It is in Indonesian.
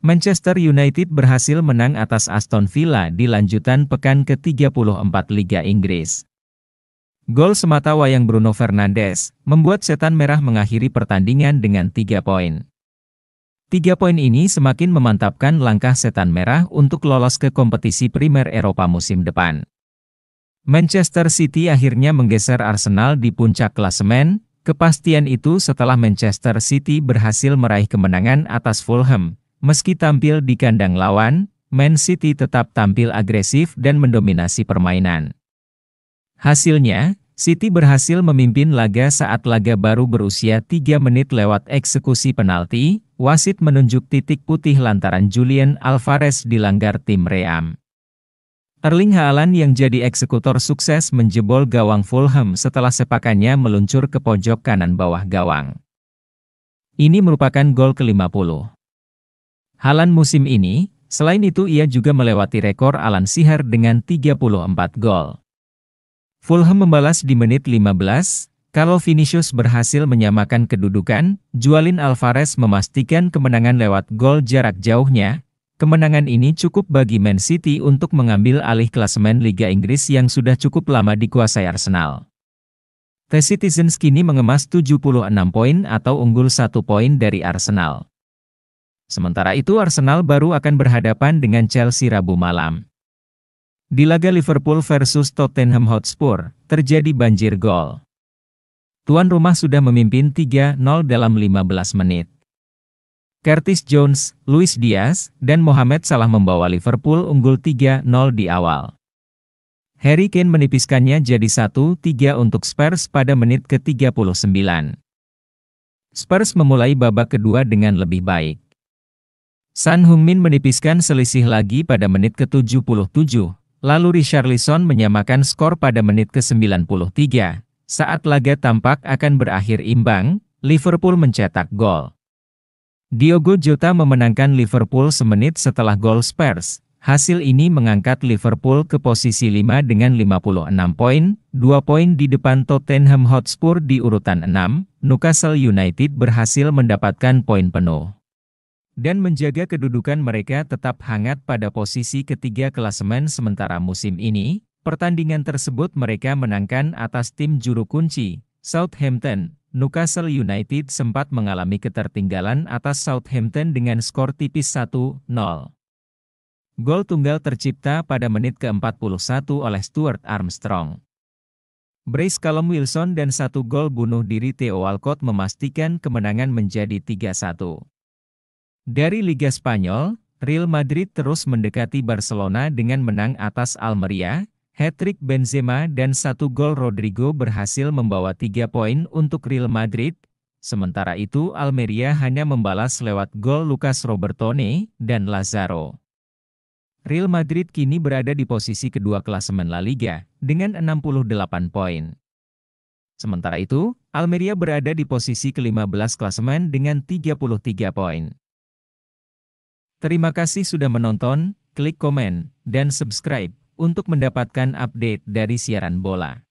Manchester United berhasil menang atas Aston Villa di lanjutan pekan ke-34 Liga Inggris. Gol semata wayang Bruno Fernandes membuat Setan Merah mengakhiri pertandingan dengan 3 poin. 3 poin ini semakin memantapkan langkah Setan Merah untuk lolos ke kompetisi Primer Eropa musim depan. Manchester City akhirnya menggeser Arsenal di puncak klasemen, kepastian itu setelah Manchester City berhasil meraih kemenangan atas Fulham Meski tampil di kandang lawan, Man City tetap tampil agresif dan mendominasi permainan. Hasilnya, City berhasil memimpin laga saat laga baru berusia 3 menit lewat eksekusi penalti, wasit menunjuk titik putih lantaran Julian Alvarez dilanggar tim Ream. Erling Haaland yang jadi eksekutor sukses menjebol gawang Fulham setelah sepakannya meluncur ke pojok kanan bawah gawang. Ini merupakan gol ke-50. Halan musim ini, selain itu ia juga melewati rekor Alan Sihar dengan 34 gol. Fulham membalas di menit 15, kalau Vinicius berhasil menyamakan kedudukan, Jualin Alvarez memastikan kemenangan lewat gol jarak jauhnya. Kemenangan ini cukup bagi Man City untuk mengambil alih klasemen Liga Inggris yang sudah cukup lama dikuasai Arsenal. The Citizens kini mengemas 76 poin atau unggul 1 poin dari Arsenal. Sementara itu Arsenal baru akan berhadapan dengan Chelsea Rabu malam. Di laga Liverpool versus Tottenham Hotspur, terjadi banjir gol. Tuan rumah sudah memimpin 3-0 dalam 15 menit. Curtis Jones, Luis Diaz, dan Mohamed Salah membawa Liverpool unggul 3-0 di awal. Harry Kane menipiskannya jadi 1-3 untuk Spurs pada menit ke-39. Spurs memulai babak kedua dengan lebih baik. San Hung min menipiskan selisih lagi pada menit ke-77, lalu Richarlison menyamakan skor pada menit ke-93. Saat laga tampak akan berakhir imbang, Liverpool mencetak gol. Diogo Jota memenangkan Liverpool semenit setelah gol Spurs. Hasil ini mengangkat Liverpool ke posisi 5 dengan 56 poin, 2 poin di depan Tottenham Hotspur di urutan 6, Newcastle United berhasil mendapatkan poin penuh dan menjaga kedudukan mereka tetap hangat pada posisi ketiga klasemen sementara musim ini, pertandingan tersebut mereka menangkan atas tim juru kunci, Southampton. Newcastle United sempat mengalami ketertinggalan atas Southampton dengan skor tipis 1-0. Gol tunggal tercipta pada menit ke-41 oleh Stuart Armstrong. Brace Callum Wilson dan satu gol bunuh diri Theo Walcott memastikan kemenangan menjadi 3-1. Dari Liga Spanyol, Real Madrid terus mendekati Barcelona dengan menang atas Almeria, hat-trick Benzema dan satu gol Rodrigo berhasil membawa tiga poin untuk Real Madrid, sementara itu Almeria hanya membalas lewat gol Lucas Robertone dan Lazaro. Real Madrid kini berada di posisi kedua klasemen La Liga, dengan 68 poin. Sementara itu, Almeria berada di posisi ke-15 klasemen dengan 33 poin. Terima kasih sudah menonton, klik komen, dan subscribe untuk mendapatkan update dari siaran bola.